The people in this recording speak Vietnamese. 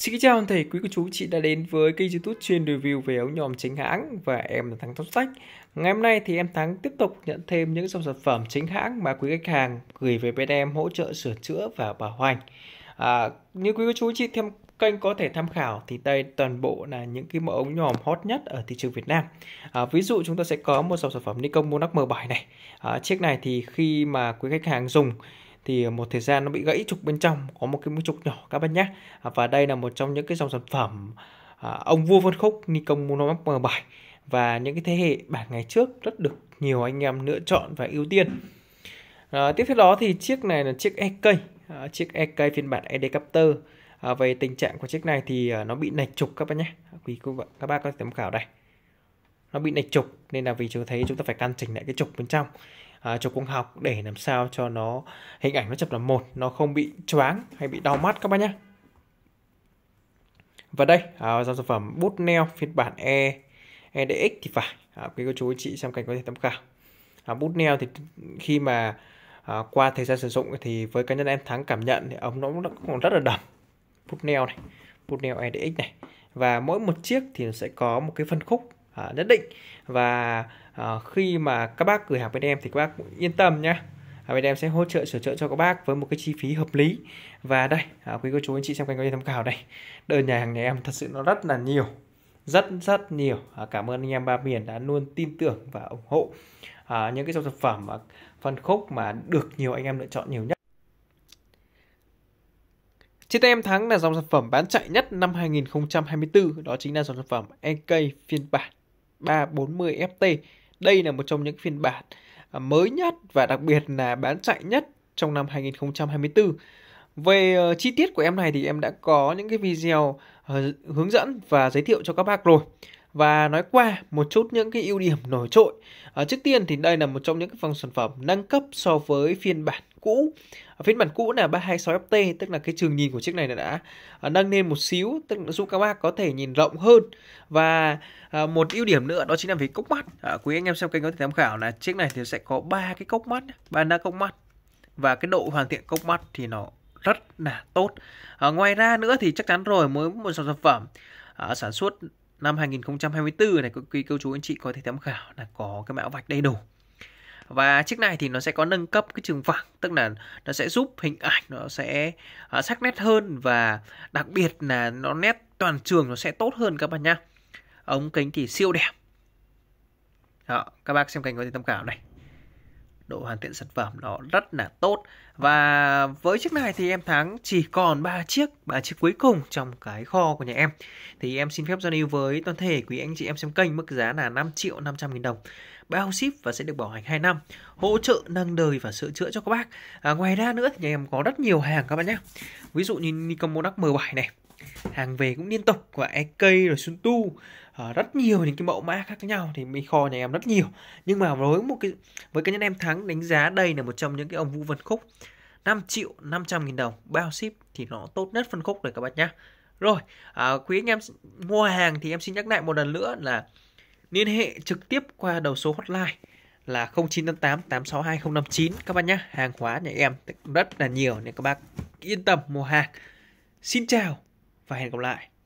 Xin chào toàn thể quý cô chú chị đã đến với kênh youtube chuyên review về ống nhòm chính hãng và em là Thắng Top Sách. Ngày hôm nay thì em Thắng tiếp tục nhận thêm những dòng sản phẩm chính hãng mà quý khách hàng gửi về bên em hỗ trợ sửa chữa và bảo hành. À, như quý cô chú chị thêm kênh có thể tham khảo thì đây toàn bộ là những cái mẫu ống nhòm hot nhất ở thị trường Việt Nam. À, ví dụ chúng ta sẽ có một dòng sản phẩm Nikon Monax M7 này. À, chiếc này thì khi mà quý khách hàng dùng thì một thời gian nó bị gãy trục bên trong có một cái mũi trục nhỏ các bạn nhé à, và đây là một trong những cái dòng sản phẩm à, ông vua phân khúc Nikon Monomax M7 và những cái thế hệ bản ngày trước rất được nhiều anh em lựa chọn và ưu tiên à, tiếp theo đó thì chiếc này là chiếc EK à, chiếc EK phiên bản Edcaptor à, về tình trạng của chiếc này thì à, nó bị lệch trục các bạn nhé quý cô vợ các bác có thể tham khảo đây nó bị lệch trục nên là vì chúng thấy chúng ta phải căn chỉnh lại cái trục bên trong À, cho chụp học để làm sao cho nó hình ảnh nó chụp là một nó không bị choáng hay bị đau mắt các bác nhé và đây à, dòng sản phẩm bút neo phiên bản e edx thì phải à, quý cô chú anh chị xem cảnh có thể tham khảo à, bút neo thì khi mà à, qua thời gian sử dụng thì với cá nhân em thắng cảm nhận thì ống nó cũng còn rất là đậm bút neo này bút neo edx này và mỗi một chiếc thì nó sẽ có một cái phân khúc à, nhất định và à, khi mà các bác gửi hàng bên em thì các bác yên tâm nhé à, bên em sẽ hỗ trợ sửa chữa cho các bác với một cái chi phí hợp lý và đây à, quý cô chú anh chị xem kênh có tham khảo đây đơn nhà hàng nhà em thật sự nó rất là nhiều rất rất nhiều à, cảm ơn anh em ba miền đã luôn tin tưởng và ủng hộ à, những cái dòng sản phẩm à, phân khúc mà được nhiều anh em lựa chọn nhiều nhất Chiếc tem thắng là dòng sản phẩm bán chạy nhất năm 2024, đó chính là dòng sản phẩm EK phiên bản 340 FT đây là một trong những phiên bản à, mới nhất và đặc biệt là bán chạy nhất trong năm 2024. Về ờ, chi tiết của em này thì em đã có những cái video ờ, hướng dẫn và giới thiệu cho các bác rồi và nói qua một chút những cái ưu điểm nổi trội. À, trước tiên thì đây là một trong những cái dòng sản phẩm nâng cấp so với phiên bản cũ. Ở phiên bản cũ là 326FT tức là cái trường nhìn của chiếc này đã à, nâng lên một xíu tức là giúp các bác có thể nhìn rộng hơn và à, một ưu điểm nữa đó chính là về cốc mắt. À, quý anh em xem kênh có thể tham khảo là chiếc này thì sẽ có ba cái cốc mắt, ba na cốc mắt và cái độ hoàn thiện cốc mắt thì nó rất là tốt. À, ngoài ra nữa thì chắc chắn rồi mới một sản phẩm à, sản xuất năm 2024 này quý cô chú anh chị có thể tham khảo là có cái mã vạch đầy đủ và chiếc này thì nó sẽ có nâng cấp cái trường phẳng tức là nó sẽ giúp hình ảnh nó sẽ uh, sắc nét hơn và đặc biệt là nó nét toàn trường nó sẽ tốt hơn các bạn nhá ống kính thì siêu đẹp đó, các bác xem kênh có thể tham khảo này độ hoàn thiện sản phẩm nó rất là tốt và với chiếc này thì em thắng chỉ còn ba chiếc ba chiếc cuối cùng trong cái kho của nhà em thì em xin phép giao lưu với toàn thể quý anh chị em xem kênh mức giá là 5 triệu 500 nghìn đồng bao ship và sẽ được bảo hành 2 năm hỗ trợ nâng đời và sửa chữa cho các bác à, ngoài ra nữa thì nhà em có rất nhiều hàng các bạn nhé ví dụ như Nikon Monax M7 này hàng về cũng liên tục của ek rồi sun tu uh, rất nhiều những cái mẫu mã khác nhau thì mình kho nhà em rất nhiều nhưng mà với một cái với cá nhân em thắng đánh giá đây là một trong những cái ông vũ văn khúc 5 triệu 500 nghìn đồng bao ship thì nó tốt nhất phân khúc rồi các bạn nhé rồi à, quý anh em mua hàng thì em xin nhắc lại một lần nữa là liên hệ trực tiếp qua đầu số hotline là 0958 862059 các bạn nhé hàng hóa nhà em rất là nhiều nên các bác yên tâm mua hàng xin chào và hẹn gặp lại